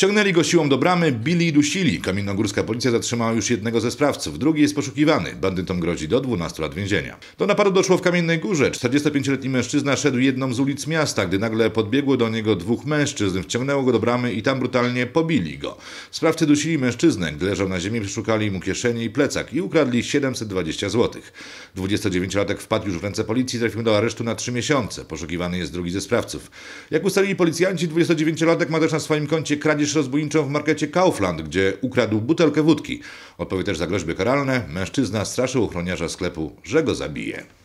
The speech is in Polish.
Wciągnęli go siłą do bramy, bili i dusili. Kamiennogórska policja zatrzymała już jednego ze sprawców. Drugi jest poszukiwany. Bandytom grozi do 12 lat więzienia. Do napadu doszło w Kamiennej Górze. 45-letni mężczyzna szedł jedną z ulic miasta, gdy nagle podbiegło do niego dwóch mężczyzn. Wciągnęło go do bramy i tam brutalnie pobili go. Sprawcy dusili mężczyznę. Gdy leżał na ziemi, przeszukali mu kieszenie i plecak i ukradli 720 zł. 29-latek wpadł już w ręce policji i trafił do aresztu na 3 miesiące. Poszukiwany jest drugi ze sprawców. Jak ustalili policjanci, 29-latek ma też na swoim koncie kradzież rzeź rozbójniczą w markecie Kaufland, gdzie ukradł butelkę wódki. Odpowie też za groźby karalne. Mężczyzna straszył ochroniarza sklepu, że go zabije.